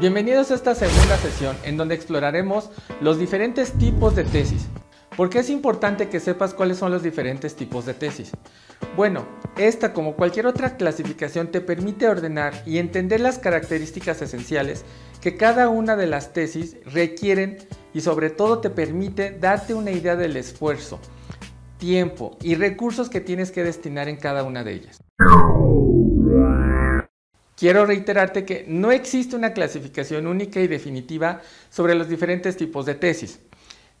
Bienvenidos a esta segunda sesión en donde exploraremos los diferentes tipos de tesis. ¿Por qué es importante que sepas cuáles son los diferentes tipos de tesis? Bueno, esta como cualquier otra clasificación te permite ordenar y entender las características esenciales que cada una de las tesis requieren y sobre todo te permite darte una idea del esfuerzo, tiempo y recursos que tienes que destinar en cada una de ellas. Quiero reiterarte que no existe una clasificación única y definitiva sobre los diferentes tipos de tesis.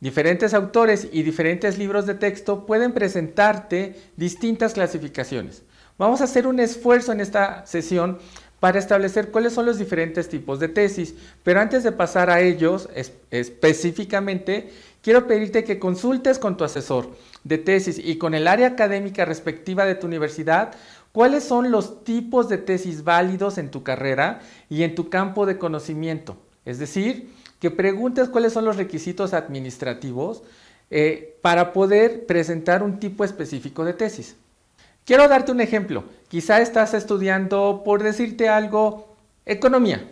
Diferentes autores y diferentes libros de texto pueden presentarte distintas clasificaciones. Vamos a hacer un esfuerzo en esta sesión para establecer cuáles son los diferentes tipos de tesis. Pero antes de pasar a ellos específicamente, quiero pedirte que consultes con tu asesor de tesis y con el área académica respectiva de tu universidad ¿Cuáles son los tipos de tesis válidos en tu carrera y en tu campo de conocimiento? Es decir, que preguntes cuáles son los requisitos administrativos eh, para poder presentar un tipo específico de tesis. Quiero darte un ejemplo. Quizá estás estudiando, por decirte algo, economía.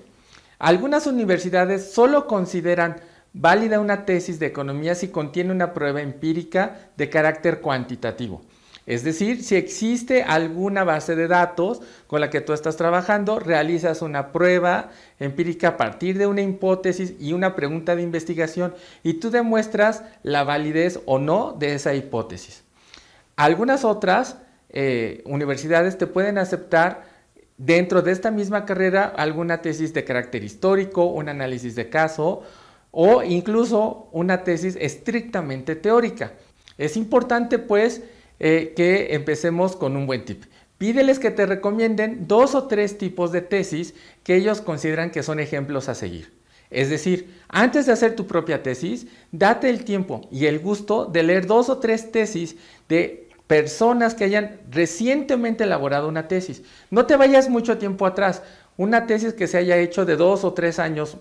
Algunas universidades solo consideran válida una tesis de economía si contiene una prueba empírica de carácter cuantitativo. Es decir, si existe alguna base de datos con la que tú estás trabajando, realizas una prueba empírica a partir de una hipótesis y una pregunta de investigación y tú demuestras la validez o no de esa hipótesis. Algunas otras eh, universidades te pueden aceptar dentro de esta misma carrera alguna tesis de carácter histórico, un análisis de caso o incluso una tesis estrictamente teórica. Es importante pues eh, que empecemos con un buen tip. Pídeles que te recomienden dos o tres tipos de tesis que ellos consideran que son ejemplos a seguir. Es decir, antes de hacer tu propia tesis, date el tiempo y el gusto de leer dos o tres tesis de personas que hayan recientemente elaborado una tesis. No te vayas mucho tiempo atrás, una tesis que se haya hecho de dos o tres años,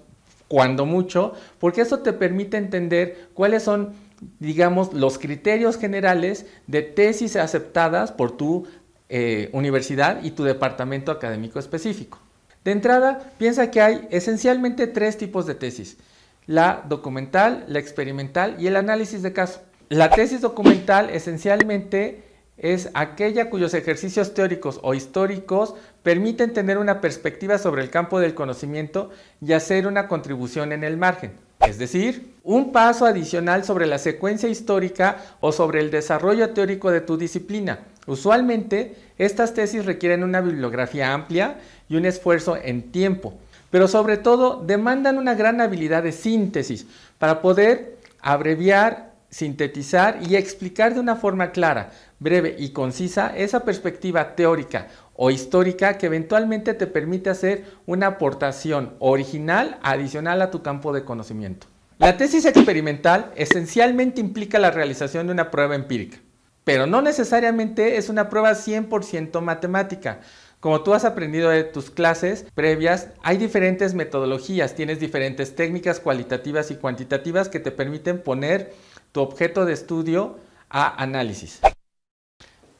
cuando mucho, porque eso te permite entender cuáles son digamos, los criterios generales de tesis aceptadas por tu eh, universidad y tu departamento académico específico. De entrada, piensa que hay esencialmente tres tipos de tesis. La documental, la experimental y el análisis de caso. La tesis documental esencialmente es aquella cuyos ejercicios teóricos o históricos permiten tener una perspectiva sobre el campo del conocimiento y hacer una contribución en el margen. Es decir, un paso adicional sobre la secuencia histórica o sobre el desarrollo teórico de tu disciplina. Usualmente, estas tesis requieren una bibliografía amplia y un esfuerzo en tiempo, pero sobre todo demandan una gran habilidad de síntesis para poder abreviar, sintetizar y explicar de una forma clara, breve y concisa esa perspectiva teórica o histórica que eventualmente te permite hacer una aportación original adicional a tu campo de conocimiento. La tesis experimental esencialmente implica la realización de una prueba empírica, pero no necesariamente es una prueba 100% matemática. Como tú has aprendido de tus clases previas, hay diferentes metodologías, tienes diferentes técnicas cualitativas y cuantitativas que te permiten poner tu objeto de estudio a análisis.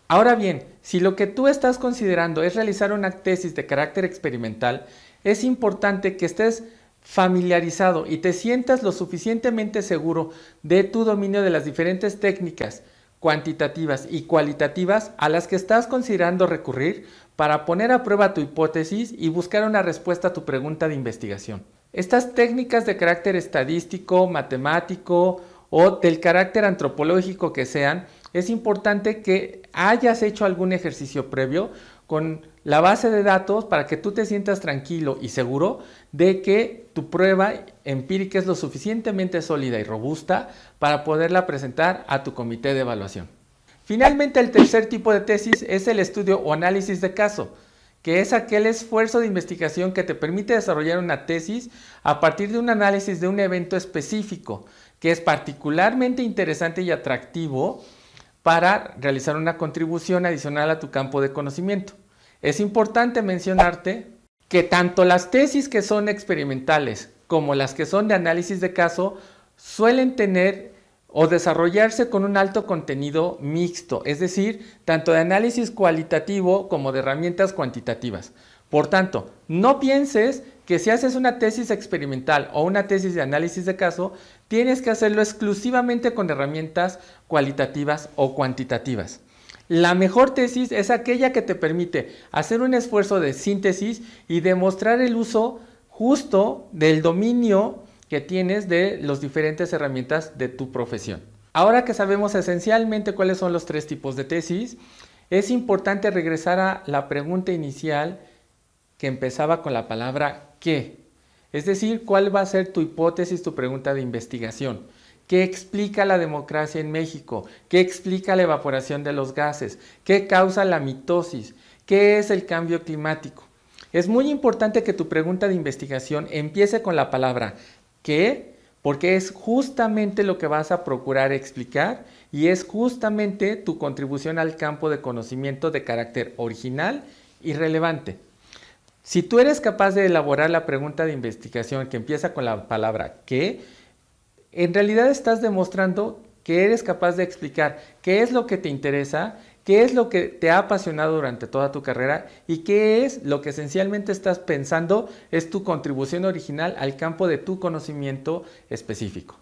Ahora bien, si lo que tú estás considerando es realizar una tesis de carácter experimental, es importante que estés familiarizado y te sientas lo suficientemente seguro de tu dominio de las diferentes técnicas cuantitativas y cualitativas a las que estás considerando recurrir para poner a prueba tu hipótesis y buscar una respuesta a tu pregunta de investigación. Estas técnicas de carácter estadístico, matemático o del carácter antropológico que sean, es importante que hayas hecho algún ejercicio previo con la base de datos para que tú te sientas tranquilo y seguro de que tu prueba empírica es lo suficientemente sólida y robusta para poderla presentar a tu comité de evaluación. Finalmente, el tercer tipo de tesis es el estudio o análisis de caso, que es aquel esfuerzo de investigación que te permite desarrollar una tesis a partir de un análisis de un evento específico, que es particularmente interesante y atractivo para realizar una contribución adicional a tu campo de conocimiento. Es importante mencionarte que tanto las tesis que son experimentales como las que son de análisis de caso suelen tener o desarrollarse con un alto contenido mixto, es decir, tanto de análisis cualitativo como de herramientas cuantitativas. Por tanto, no pienses que si haces una tesis experimental o una tesis de análisis de caso, tienes que hacerlo exclusivamente con herramientas cualitativas o cuantitativas. La mejor tesis es aquella que te permite hacer un esfuerzo de síntesis y demostrar el uso justo del dominio que tienes de las diferentes herramientas de tu profesión. Ahora que sabemos esencialmente cuáles son los tres tipos de tesis, es importante regresar a la pregunta inicial que empezaba con la palabra qué. Es decir, cuál va a ser tu hipótesis, tu pregunta de investigación. ¿Qué explica la democracia en México? ¿Qué explica la evaporación de los gases? ¿Qué causa la mitosis? ¿Qué es el cambio climático? Es muy importante que tu pregunta de investigación empiece con la palabra ¿qué? Porque es justamente lo que vas a procurar explicar y es justamente tu contribución al campo de conocimiento de carácter original y relevante. Si tú eres capaz de elaborar la pregunta de investigación que empieza con la palabra ¿qué? En realidad estás demostrando que eres capaz de explicar qué es lo que te interesa, qué es lo que te ha apasionado durante toda tu carrera y qué es lo que esencialmente estás pensando es tu contribución original al campo de tu conocimiento específico.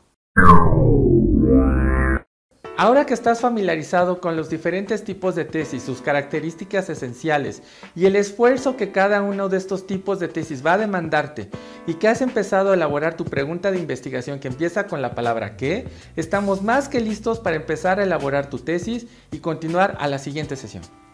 Ahora que estás familiarizado con los diferentes tipos de tesis, sus características esenciales y el esfuerzo que cada uno de estos tipos de tesis va a demandarte y que has empezado a elaborar tu pregunta de investigación que empieza con la palabra ¿qué? Estamos más que listos para empezar a elaborar tu tesis y continuar a la siguiente sesión.